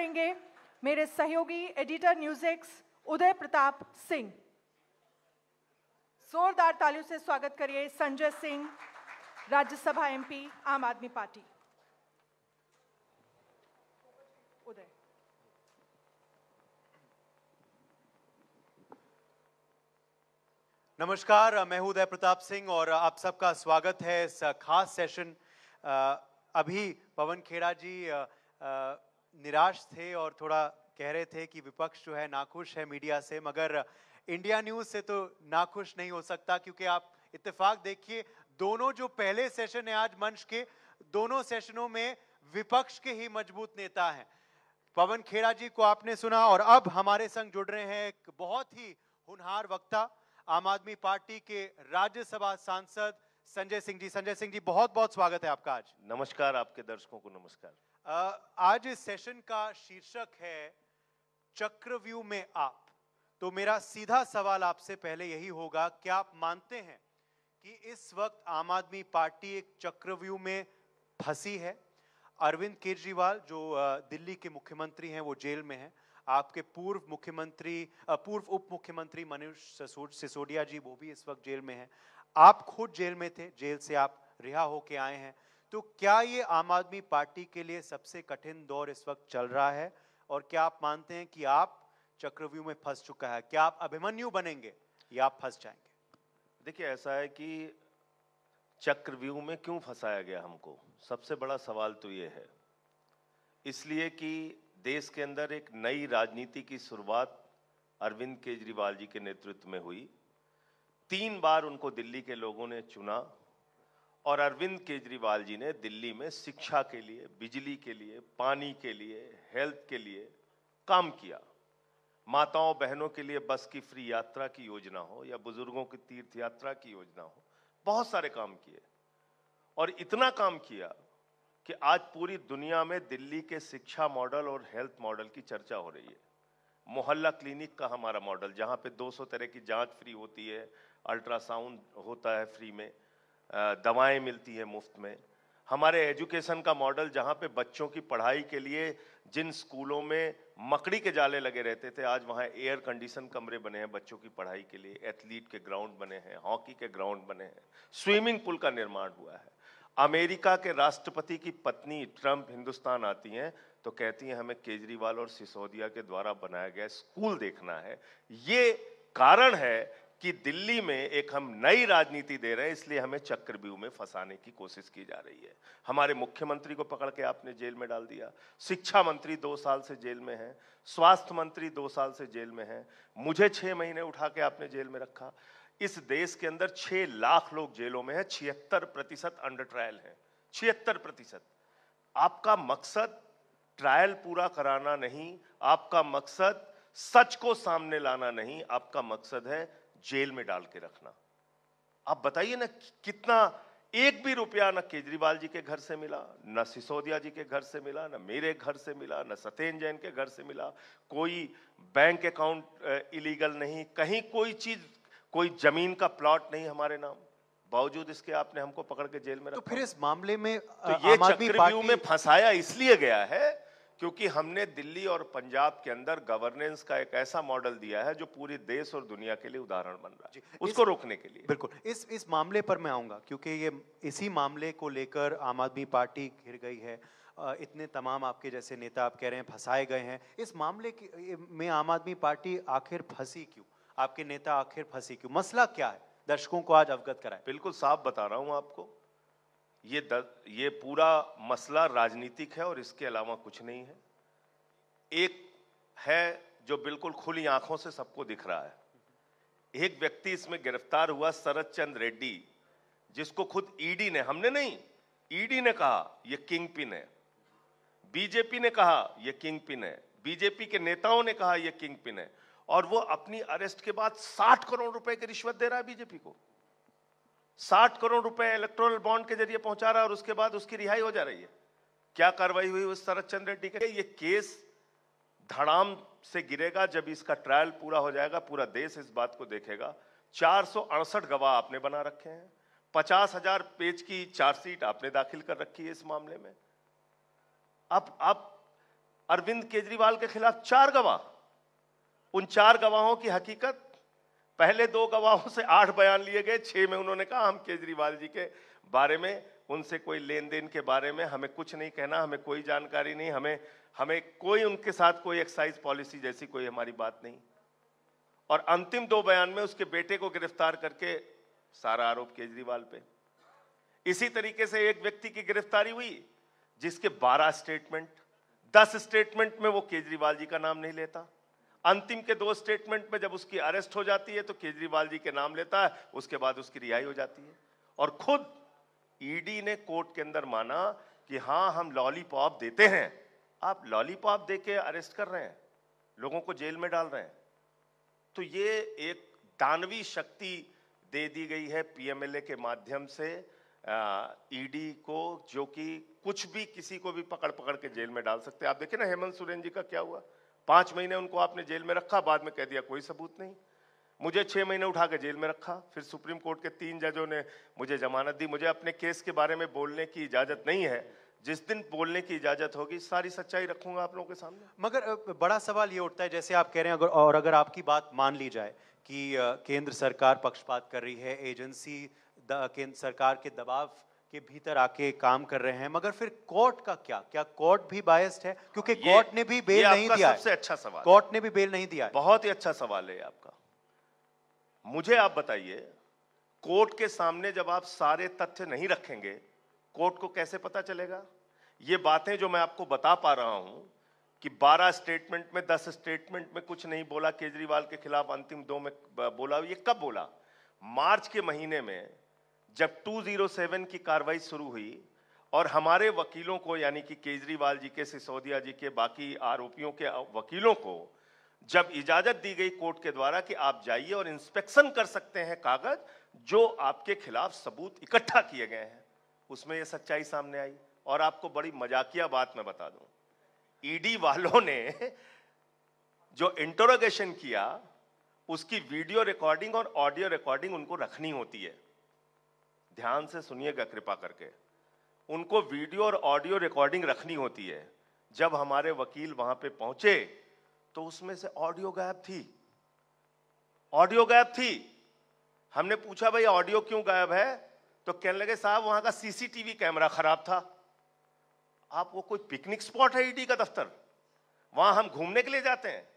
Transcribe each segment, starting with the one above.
करेंगे मेरे सहयोगी editor news X Uday Pratap Singh जोरदार तालियों से स्वागत करिए संजय सिंह राज्यसभा एमपी आम आदमी पार्टी उदय नमस्कार मैं उदय प्रताप सिंह और आप सबका स्वागत है इस खास सेशन अभी पवन खेड़ा जी निराश थे और थोड़ा कह रहे थे कि विपक्ष जो है नाखुश है मीडिया से मगर इंडिया न्यूज़ से तो नाखुश नहीं हो सकता क्योंकि आप इतफाक देखिए दोनों जो पहले सेशन है आज मंच के दोनों सेशनों में विपक्ष के ही मजबूत नेता हैं पवन खेड़ा जी को आपने सुना और अब हमारे संग जुड़ रहे हैं एक बहुत ही हुनहार वक्ता आम आदमी पार्टी के राज्यसभा सांसद संजय सिंह जी संजय सिंह जी बहुत बहुत स्वागत है आपका आज नमस्कार आपके दर्शकों को नमस्कार आज इस सेशन का शीर्षक है चक्रव्यूह में आप तो मेरा सीधा सवाल आपसे पहले यही होगा क्या आप मानते हैं कि इस वक्त आम आदमी पार्टी एक चक्रव्यूह में फंसी है अरविंद केजरीवाल जो दिल्ली के मुख्यमंत्री हैं वो जेल में हैं आपके पूर्व मुख्यमंत्री पूर्व उप मुख्यमंत्री मनीष सिसोदिया जी वो भी इस वक्त जेल में हैं आप खुद जेल में थे जेल से आप रिहा होके आए हैं तो क्या ये आम आदमी पार्टी के लिए सबसे कठिन दौर इस वक्त चल रहा है और क्या आप मानते हैं कि आप चक्रव्यूह में फंस चुका है क्या आप अभिमन्यु बनेंगे या आप फंस जाएंगे देखिए ऐसा है कि चक्रव्यूह में क्यों फंसाया गया हमको सबसे बड़ा सवाल तो ये है इसलिए कि देश के अंदर एक नई राजनीति की शुरुआत अरविंद केजरीवाल जी के नेतृत्व में हुई तीन बार उनको दिल्ली के लोगों ने चुना और अरविंद केजरीवाल जी ने दिल्ली में शिक्षा के लिए बिजली के लिए पानी के लिए हेल्थ के लिए काम किया माताओं बहनों के लिए बस की फ्री यात्रा की योजना हो या बुजुर्गों की तीर्थ यात्रा की योजना हो बहुत सारे काम किए और इतना काम किया कि आज पूरी दुनिया में दिल्ली के शिक्षा मॉडल और हेल्थ मॉडल की चर्चा हो रही है मोहल्ला क्लिनिक का हमारा मॉडल जहाँ पे 200 तरह की जांच फ्री होती है अल्ट्रासाउंड होता है फ्री में दवाएं मिलती हैं मुफ्त में हमारे एजुकेशन का मॉडल जहां पे बच्चों की पढ़ाई के लिए जिन स्कूलों में मकड़ी के जाले लगे रहते थे आज वहाँ एयर कंडीशन कमरे बने हैं बच्चों की पढ़ाई के लिए एथलीट के ग्राउंड बने हैं हॉकी के ग्राउंड बने हैं स्विमिंग पूल का निर्माण हुआ है अमेरिका के राष्ट्रपति की पत्नी ट्रंप हिंदुस्तान आती हैं तो कहती हैं हमें केजरीवाल और सिसोदिया के द्वारा बनाया गया स्कूल देखना है ये कारण है कि दिल्ली में एक हम नई राजनीति दे रहे हैं इसलिए हमें चक्रव्यूह में फंसाने की कोशिश की जा रही है हमारे मुख्यमंत्री को पकड़ के आपने जेल में डाल दिया शिक्षा मंत्री दो साल से जेल में है स्वास्थ्य मंत्री दो साल से जेल में है मुझे छह महीने उठा के आपने जेल में रखा इस देश के अंदर छह लाख लोग जेलों में है छिहत्तर प्रतिशत अंडर ट्रायल है छिहत्तर प्रतिशत आपका मकसद ट्रायल पूरा कराना नहीं आपका मकसद सच को सामने लाना नहीं आपका मकसद है जेल में डाल के रखना आप बताइए ना कितना एक भी रुपया ना केजरीवाल जी के घर से मिला ना सिसोदिया जी के घर से मिला ना मेरे घर से मिला ना सत्येन जैन के घर से मिला कोई बैंक अकाउंट इलीगल नहीं कहीं कोई चीज कोई जमीन का प्लॉट नहीं हमारे नाम बावजूद इसके आपने हमको पकड़ के जेल में तो रखा तो फिर इस मामले में तो ये चक्रव्यूह में फंसाया इसलिए गया है क्योंकि हमने दिल्ली और पंजाब के अंदर गवर्नेंस का एक ऐसा मॉडल दिया है जो पूरे देश और दुनिया के लिए उदाहरण बन रहा है उसको रोकने के लिए बिल्कुल इस इस मामले पर मैं आऊंगा क्योंकि ये इसी मामले को लेकर आम आदमी पार्टी घिर गई है इतने तमाम आपके जैसे नेता आप कह रहे हैं फंसाए गए हैं इस मामले में आम आदमी पार्टी आखिर फंसी क्यों आपके नेता आखिर फंसी क्यों मसला क्या है दर्शकों को आज अवगत कराए बिल्कुल साफ बता रहा हूँ आपको ये द, ये पूरा मसला राजनीतिक है और इसके अलावा कुछ नहीं है एक है जो बिल्कुल खुली आंखों से सबको दिख रहा है एक व्यक्ति इसमें गिरफ्तार हुआ शरद चंद रेड्डी जिसको खुद ईडी ने हमने नहीं ईडी ने कहा यह किंग पिन है बीजेपी ने कहा यह किंग पिन है बीजेपी के नेताओं ने कहा यह किंग पिन है और वो अपनी अरेस्ट के बाद साठ करोड़ रुपए की रिश्वत दे रहा है बीजेपी को साठ करोड़ रुपए इलेक्ट्रोल बॉन्ड के जरिए पहुंचा रहा है और उसके बाद उसकी रिहाई हो जा रही है क्या कार्रवाई हुई उस शरद चंद्र रेड्डी के ये केस धड़ाम से गिरेगा जब इसका ट्रायल पूरा हो जाएगा पूरा देश इस बात को देखेगा चार गवाह आपने बना रखे हैं पचास हजार पेज की चार्जशीट आपने दाखिल कर रखी है इस मामले में अब अब अरविंद केजरीवाल के खिलाफ चार गवाह उन चार गवाहों की हकीकत पहले दो गवाहों से आठ बयान लिए गए छह में उन्होंने कहा हम केजरीवाल जी के बारे में उनसे कोई लेन देन के बारे में हमें कुछ नहीं कहना हमें कोई जानकारी नहीं हमें हमें कोई उनके साथ कोई एक्साइज पॉलिसी जैसी कोई हमारी बात नहीं और अंतिम दो बयान में उसके बेटे को गिरफ्तार करके सारा आरोप केजरीवाल पे इसी तरीके से एक व्यक्ति की गिरफ्तारी हुई जिसके 12 स्टेटमेंट 10 स्टेटमेंट में वो केजरीवाल जी का नाम नहीं लेता अंतिम के दो स्टेटमेंट में जब उसकी अरेस्ट हो जाती है तो केजरीवाल जी के नाम लेता है उसके बाद उसकी रिहाई हो जाती है और खुद ईडी e ने कोर्ट के अंदर माना कि हाँ हम लॉलीपॉप देते हैं आप लॉलीपॉप दे के अरेस्ट कर रहे हैं लोगों को जेल में डाल रहे हैं तो ये एक दानवी शक्ति दे दी गई है पीएमएलए के माध्यम से ईडी e को जो कि कुछ भी किसी को भी पकड़ पकड़ के जेल में डाल सकते हैं आप देखिए ना हेमंत सोरेन जी का क्या हुआ पांच महीने उनको आपने जेल में रखा बाद में कह दिया कोई सबूत नहीं मुझे छह महीने उठा के जेल में रखा फिर सुप्रीम कोर्ट के तीन जजों ने मुझे जमानत दी मुझे अपने केस के बारे में बोलने की इजाज़त नहीं है जिस दिन बोलने की इजाजत होगी सारी सच्चाई रखूंगा आप लोगों के सामने मगर बड़ा सवाल ये उठता है जैसे आप कह रहे हैं अगर और अगर आपकी बात मान ली जाए कि केंद्र सरकार पक्षपात कर रही है एजेंसी केंद्र सरकार के दबाव के भीतर आके काम कर रहे हैं मगर फिर कोर्ट का क्या क्या कोर्ट भी बायस्ड है क्योंकि कोर्ट ने भी बेल नहीं दिया सबसे अच्छा सवाल कोर्ट ने भी बेल नहीं दिया बहुत ही अच्छा सवाल है आपका मुझे आप बताइए कोर्ट के सामने जब आप सारे तथ्य नहीं रखेंगे कोर्ट को कैसे पता चलेगा ये बातें जो मैं आपको बता पा रहा हूं कि 12 स्टेटमेंट में 10 स्टेटमेंट में कुछ नहीं बोला केजरीवाल के खिलाफ अंतिम दो में बोला ये कब बोला मार्च के महीने में जब 207 की कार्रवाई शुरू हुई और हमारे वकीलों को यानी कि केजरीवाल जी के सिसोदिया जी के बाकी आरोपियों के वकीलों को जब इजाजत दी गई कोर्ट के द्वारा कि आप जाइए और इंस्पेक्शन कर सकते हैं कागज जो आपके खिलाफ सबूत इकट्ठा किए गए हैं उसमें यह सच्चाई सामने आई और आपको बड़ी मजाकिया बात मैं बता दूं ईडी वालों ने जो इंटरोगेशन किया उसकी वीडियो रिकॉर्डिंग और ऑडियो रिकॉर्डिंग उनको रखनी होती है ध्यान से सुनिएगा कृपा करके उनको वीडियो और ऑडियो रिकॉर्डिंग रखनी होती है जब हमारे वकील वहां पे पहुंचे तो उसमें से ऑडियो गायब थी ऑडियो गायब थी हमने पूछा भाई ऑडियो क्यों गायब है तो कहने लगे साहब वहां का सीसीटीवी कैमरा खराब था आप वो कोई पिकनिक स्पॉट है ईडी e का दफ्तर वहां हम घूमने के लिए जाते हैं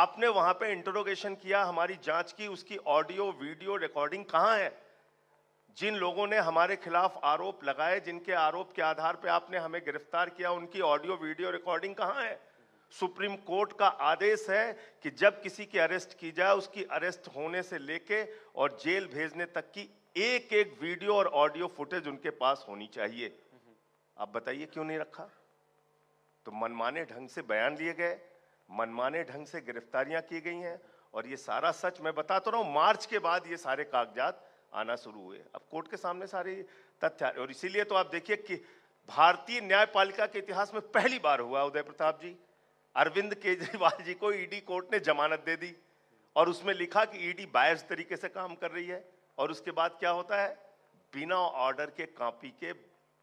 आपने वहां पे इंटरोगेशन किया हमारी जांच की उसकी ऑडियो वीडियो रिकॉर्डिंग कहाँ है जिन लोगों ने हमारे खिलाफ आरोप लगाए जिनके आरोप के आधार पर आपने हमें गिरफ्तार किया उनकी ऑडियो वीडियो रिकॉर्डिंग कहाँ है सुप्रीम कोर्ट का आदेश है कि जब किसी की अरेस्ट की जाए उसकी अरेस्ट होने से लेके और जेल भेजने तक की एक एक वीडियो और ऑडियो फुटेज उनके पास होनी चाहिए आप बताइए क्यों नहीं रखा तो मनमाने ढंग से बयान लिए गए मनमाने ढंग से गिरफ्तारियां की गई हैं और ये सारा सच मैं बता तो रहा हूं मार्च के बाद ये सारे कागजात आना शुरू हुए अब कोर्ट के सामने सारी तथ्य और इसीलिए तो आप देखिए कि भारतीय न्यायपालिका के इतिहास में पहली बार हुआ उदय प्रताप जी अरविंद केजरीवाल जी को ईडी e कोर्ट ने जमानत दे दी और उसमें लिखा कि ईडी e बायस तरीके से काम कर रही है और उसके बाद क्या होता है बिना ऑर्डर के कापी के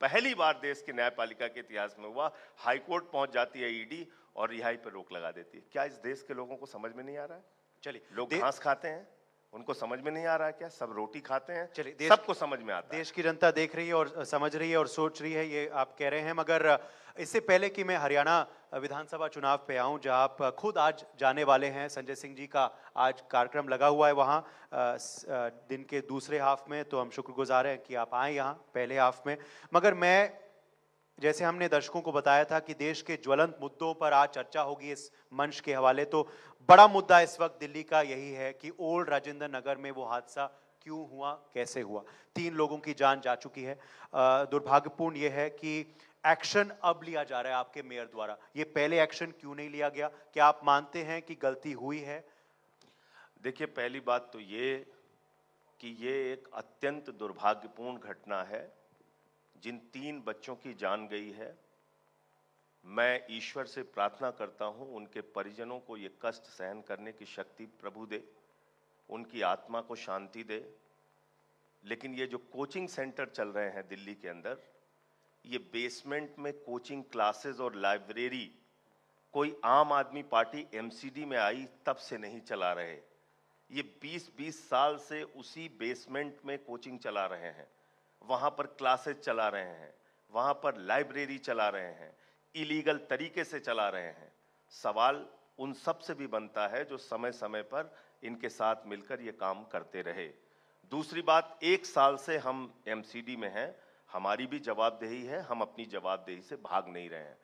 पहली बार देश के न्यायपालिका के इतिहास में हुआ हाईकोर्ट पहुंच जाती है ईडी e और रिहाई पर रोक लगा देती है क्या इस देश के लोगों को समझ में नहीं आ रहा है चलिए लोग घास खाते हैं उनको समझ में नहीं आ रहा है क्या सब रोटी खाते हैं चलिए सबको समझ में आता देश की जनता देख रही है और समझ रही है और सोच रही है ये आप कह रहे हैं मगर इससे पहले कि मैं हरियाणा विधानसभा चुनाव पे आऊं जहां आप खुद आज जाने वाले हैं संजय सिंह जी का आज कार्यक्रम लगा हुआ है वहां दिन के दूसरे हाफ में तो हम शुक्रगुजार हैं कि आप आए यहाँ पहले हाफ में मगर मैं जैसे हमने दर्शकों को बताया था कि देश के ज्वलंत मुद्दों पर आज चर्चा होगी इस मंच के हवाले तो बड़ा मुद्दा इस वक्त दिल्ली का यही है कि ओल्ड राजेंद्र नगर में वो हादसा क्यों हुआ कैसे हुआ तीन लोगों की जान जा चुकी है दुर्भाग्यपूर्ण ये है कि एक्शन अब लिया जा रहा है आपके मेयर द्वारा ये पहले एक्शन क्यों नहीं लिया गया क्या आप मानते हैं कि गलती हुई है देखिए पहली बात तो ये कि ये एक अत्यंत दुर्भाग्यपूर्ण घटना है जिन तीन बच्चों की जान गई है मैं ईश्वर से प्रार्थना करता हूं उनके परिजनों को ये कष्ट सहन करने की शक्ति प्रभु दे उनकी आत्मा को शांति दे लेकिन ये जो कोचिंग सेंटर चल रहे हैं दिल्ली के अंदर ये बेसमेंट में कोचिंग क्लासेस और लाइब्रेरी कोई आम आदमी पार्टी एमसीडी में आई तब से नहीं चला रहे ये 20-20 साल से उसी बेसमेंट में कोचिंग चला रहे हैं वहाँ पर क्लासेस चला रहे हैं वहाँ पर लाइब्रेरी चला रहे हैं इलीगल तरीके से चला रहे हैं सवाल उन सब से भी बनता है जो समय समय पर इनके साथ मिलकर ये काम करते रहे दूसरी बात एक साल से हम एमसीडी में हैं हमारी भी जवाबदेही है हम अपनी जवाबदेही से भाग नहीं रहे हैं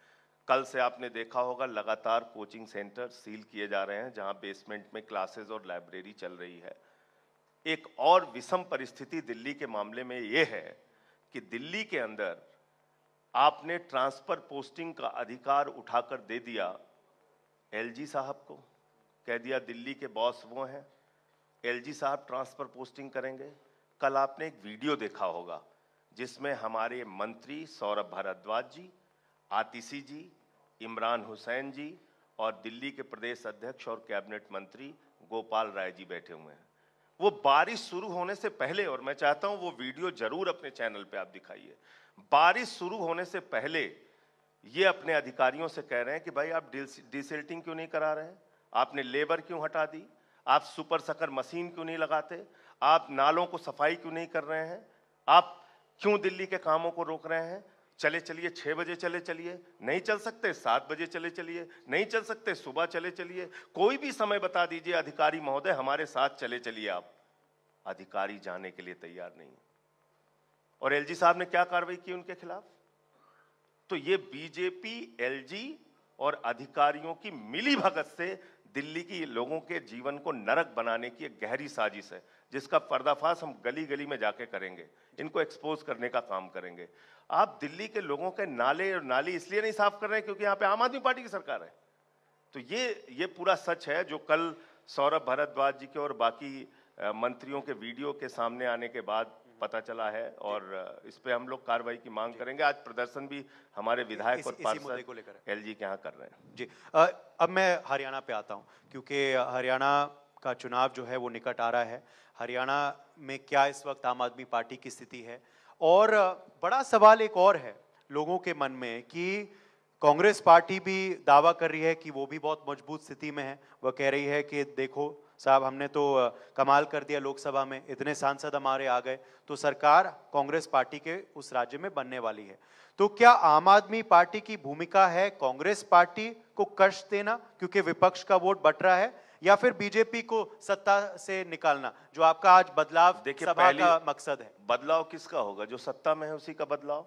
कल से आपने देखा होगा लगातार कोचिंग सेंटर सील किए जा रहे हैं जहां बेसमेंट में क्लासेस और लाइब्रेरी चल रही है एक और विषम परिस्थिति दिल्ली के मामले में ये है कि दिल्ली के अंदर आपने ट्रांसफर पोस्टिंग का अधिकार उठाकर दे दिया एलजी साहब को कह दिया दिल्ली के बॉस वो हैं एलजी साहब ट्रांसफर पोस्टिंग करेंगे कल आपने एक वीडियो देखा होगा जिसमें हमारे मंत्री सौरभ भारद्वाज जी आतिशी जी इमरान हुसैन जी और दिल्ली के प्रदेश अध्यक्ष और कैबिनेट मंत्री गोपाल राय जी बैठे हुए हैं वो बारिश शुरू होने से पहले और मैं चाहता हूं वो वीडियो जरूर अपने चैनल पे आप दिखाइए बारिश शुरू होने से पहले ये अपने अधिकारियों से कह रहे हैं कि भाई आप डिसल्टिंग क्यों नहीं करा रहे हैं आपने लेबर क्यों हटा दी आप सुपर सकर मशीन क्यों नहीं लगाते आप नालों को सफाई क्यों नहीं कर रहे हैं आप क्यों दिल्ली के कामों को रोक रहे हैं चले चलिए छः बजे चले चलिए नहीं चल सकते सात बजे चले चलिए नहीं चल सकते सुबह चले चलिए कोई भी समय बता दीजिए अधिकारी महोदय हमारे साथ चले चलिए आप अधिकारी जाने के लिए तैयार नहीं और एलजी साहब ने क्या कार्रवाई की उनके खिलाफ तो ये बीजेपी एलजी और अधिकारियों की मिली भगत से दिल्ली की लोगों के जीवन को नरक बनाने की एक गहरी साजिश है जिसका पर्दाफाश हम गली गली में जाके करेंगे इनको एक्सपोज करने का काम करेंगे आप दिल्ली के लोगों के नाले और नाली इसलिए नहीं साफ कर रहे हैं क्योंकि यहाँ पे आम आदमी पार्टी की सरकार है तो ये ये पूरा सच है जो कल सौरभ भारद्वाज जी के और बाकी मंत्रियों के वीडियो के सामने आने के बाद पता चला है और इस पे हम लोग कार्रवाई की मांग करेंगे आज प्रदर्शन भी हमारे विधायक इस, और पार्षद एल जी के यहाँ कर रहे हैं जी आ, अब मैं हरियाणा पे आता हूँ क्योंकि हरियाणा का चुनाव जो है वो निकट आ रहा है हरियाणा में क्या इस वक्त आम आदमी पार्टी की स्थिति है और बड़ा सवाल एक और है लोगों के मन में कि कांग्रेस पार्टी भी दावा कर रही है कि वो भी बहुत मजबूत स्थिति में है वह कह रही है कि देखो साहब हमने तो कमाल कर दिया लोकसभा में इतने सांसद हमारे आ गए तो सरकार कांग्रेस पार्टी के उस राज्य में बनने वाली है तो क्या आम आदमी पार्टी की भूमिका है कांग्रेस पार्टी को कष्ट देना क्योंकि विपक्ष का वोट बट रहा है या फिर बीजेपी को सत्ता से निकालना जो आपका आज बदलाव देखिए सभा का मकसद है बदलाव किसका होगा जो सत्ता में है उसी का बदलाव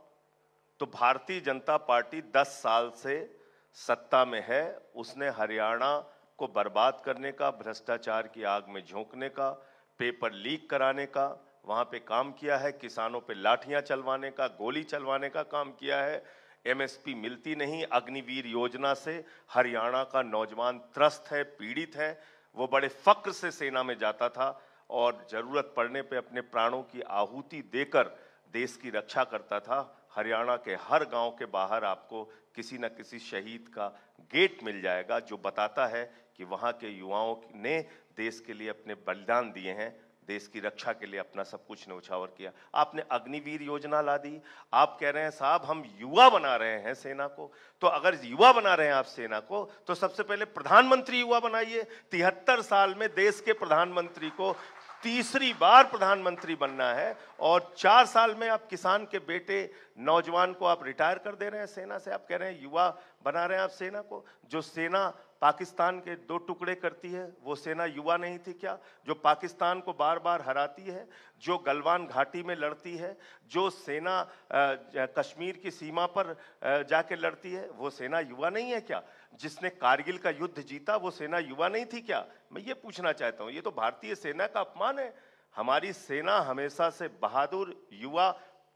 तो भारतीय जनता पार्टी 10 साल से सत्ता में है उसने हरियाणा को बर्बाद करने का भ्रष्टाचार की आग में झोंकने का पेपर लीक कराने का वहाँ पे काम किया है किसानों पे लाठियाँ चलवाने का गोली चलवाने का काम किया है एमएसपी मिलती नहीं अग्निवीर योजना से हरियाणा का नौजवान त्रस्त है पीड़ित है वो बड़े फक्र से सेना में जाता था और ज़रूरत पड़ने पे अपने प्राणों की आहूति देकर देश की रक्षा करता था हरियाणा के हर गांव के बाहर आपको किसी न किसी शहीद का गेट मिल जाएगा जो बताता है कि वहाँ के युवाओं ने देश के लिए अपने बलिदान दिए हैं देश की रक्षा के लिए अपना सब कुछ नौछावर किया आपने अग्निवीर योजना ला दी आप कह रहे हैं साहब हम युवा बना रहे हैं सेना को तो अगर युवा बना रहे हैं आप सेना को तो सबसे पहले प्रधानमंत्री युवा बनाइए तिहत्तर साल में देश के प्रधानमंत्री को तीसरी बार प्रधानमंत्री बनना है और चार साल में आप किसान के बेटे नौजवान को आप रिटायर कर दे रहे हैं सेना से आप कह रहे हैं युवा बना रहे हैं आप सेना को जो सेना पाकिस्तान के दो टुकड़े करती है वो सेना युवा नहीं थी क्या जो पाकिस्तान को बार बार हराती है जो गलवान घाटी में लड़ती है जो सेना कश्मीर की सीमा पर जाके लड़ती है वो सेना युवा नहीं है क्या जिसने कारगिल का युद्ध जीता वो सेना युवा नहीं थी क्या मैं ये पूछना चाहता हूँ ये तो भारतीय सेना का अपमान है हमारी सेना हमेशा से बहादुर युवा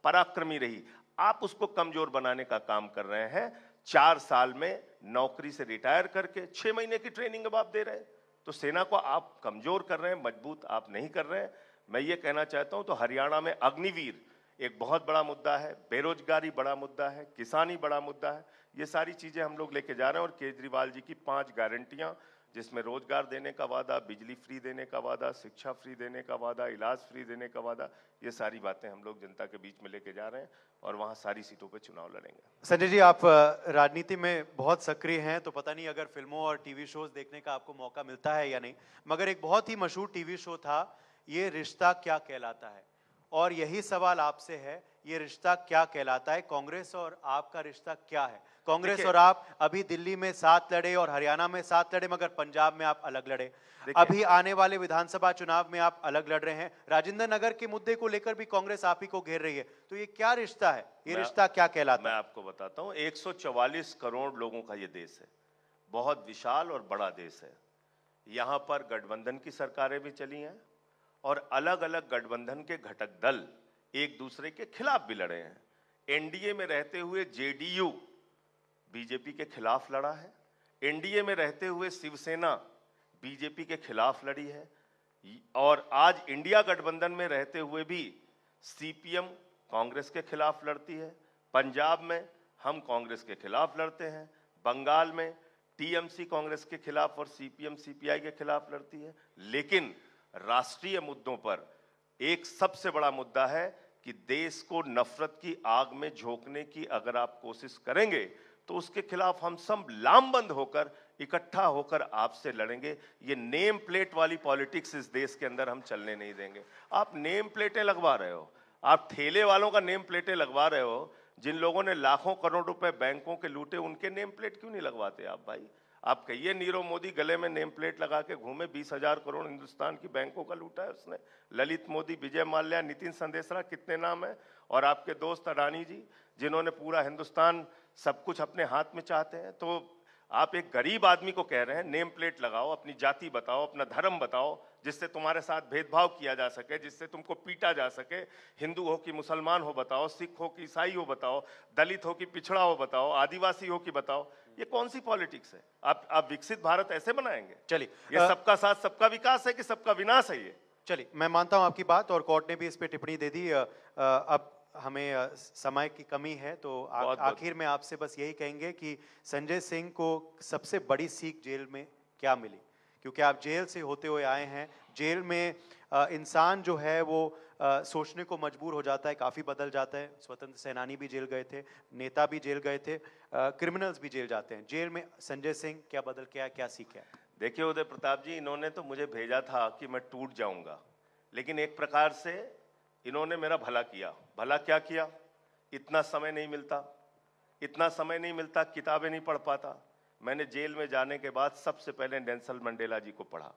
पराक्रमी रही आप उसको कमजोर बनाने का काम कर रहे हैं चार साल में नौकरी से रिटायर करके छह महीने की ट्रेनिंग अब आप दे रहे हैं तो सेना को आप कमजोर कर रहे हैं मजबूत आप नहीं कर रहे हैं मैं ये कहना चाहता हूं तो हरियाणा में अग्निवीर एक बहुत बड़ा मुद्दा है बेरोजगारी बड़ा मुद्दा है किसानी बड़ा मुद्दा है ये सारी चीज़ें हम लोग लेके जा रहे हैं और केजरीवाल जी की पांच गारंटियाँ जिसमें रोजगार देने का वादा बिजली फ्री देने का वादा शिक्षा फ्री देने का वादा इलाज फ्री देने का वादा ये सारी बातें हम लोग जनता के बीच में लेके जा रहे हैं और वहाँ सारी सीटों पर चुनाव लड़ेंगे संजय जी आप राजनीति में बहुत सक्रिय हैं तो पता नहीं अगर फिल्मों और टीवी शोज देखने का आपको मौका मिलता है या नहीं मगर एक बहुत ही मशहूर टीवी शो था ये रिश्ता क्या कहलाता है और यही सवाल आपसे है ये रिश्ता क्या कहलाता है कांग्रेस और आपका रिश्ता क्या है कांग्रेस और आप अभी दिल्ली में साथ लड़े और हरियाणा में साथ लड़े मगर पंजाब में आप अलग लड़े अभी आने वाले विधानसभा चुनाव में आप अलग लड़ रहे हैं राजेंद्र नगर के मुद्दे को लेकर भी कांग्रेस आप ही को घेर रही है तो ये क्या रिश्ता है ये रिश्ता क्या कहलाता है मैं आपको बताता हूँ एक करोड़ लोगों का ये देश है बहुत विशाल और बड़ा देश है यहाँ पर गठबंधन की सरकारें भी चली हैं और अलग अलग गठबंधन के घटक दल एक दूसरे के खिलाफ भी लड़े हैं एनडीए में रहते हुए जेडीयू बीजेपी के खिलाफ लड़ा है एनडीए में रहते हुए शिवसेना बीजेपी के खिलाफ लड़ी है और आज इंडिया गठबंधन में रहते हुए भी सीपीएम कांग्रेस के खिलाफ लड़ती है पंजाब में हम कांग्रेस के खिलाफ लड़ते हैं बंगाल में टीएमसी कांग्रेस के खिलाफ और सीपीएम सीपीआई के खिलाफ लड़ती है लेकिन राष्ट्रीय मुद्दों पर एक सबसे बड़ा मुद्दा है कि देश को नफरत की आग में झोंकने की अगर आप कोशिश करेंगे तो उसके खिलाफ हम सब लामबंद होकर इकट्ठा होकर आपसे लड़ेंगे ये नेम प्लेट वाली पॉलिटिक्स इस देश के अंदर हम चलने नहीं देंगे आप नेम प्लेटें लगवा रहे हो आप ठेले वालों का नेम प्लेटें लगवा रहे हो जिन लोगों ने लाखों करोड़ रुपए बैंकों के लूटे उनके नेम प्लेट क्यों नहीं लगवाते आप भाई आप कहिए नीरव मोदी गले में नेम प्लेट लगा के घूमे बीस हजार करोड़ हिंदुस्तान की बैंकों का लूटा है उसने ललित मोदी विजय माल्या नितिन संदेशरा कितने नाम है और आपके दोस्त अडानी जी जिन्होंने पूरा हिंदुस्तान सब कुछ अपने हाथ में चाहते हैं तो आप एक गरीब आदमी को कह रहे हैं नेम प्लेट लगाओ अपनी जाति बताओ अपना धर्म बताओ जिससे तुम्हारे साथ भेदभाव किया जा सके जिससे तुमको पीटा जा सके हिंदू हो कि मुसलमान हो बताओ सिख हो कि ईसाई हो बताओ दलित हो कि पिछड़ा हो बताओ आदिवासी हो कि बताओ ये कौन सी पॉलिटिक्स है आप आप विकसित भारत ऐसे बनाएंगे चलिए ये सबका साथ सबका विकास है कि सबका विनाश है ये चलिए मैं मानता हूँ आपकी बात और कोर्ट ने भी इस पर टिप्पणी दे दी अब हमें समय की कमी है तो आखिर में आपसे बस यही कहेंगे कि संजय सिंह को सबसे बड़ी सीख जेल में क्या मिली क्योंकि आप जेल से होते हुए आए हैं जेल में इंसान जो है वो सोचने को मजबूर हो जाता है काफ़ी बदल जाता है स्वतंत्र सेनानी भी जेल गए थे नेता भी जेल गए थे क्रिमिनल्स भी जेल जाते हैं जेल में संजय सिंह क्या बदल क्या क्या सीखा देखिए उदय प्रताप जी इन्होंने तो मुझे भेजा था कि मैं टूट जाऊंगा लेकिन एक प्रकार से इन्होंने मेरा भला किया भला क्या किया इतना समय नहीं मिलता इतना समय नहीं मिलता किताबें नहीं पढ़ पाता मैंने जेल में जाने के बाद सबसे पहले डेंसल मंडेला जी को पढ़ा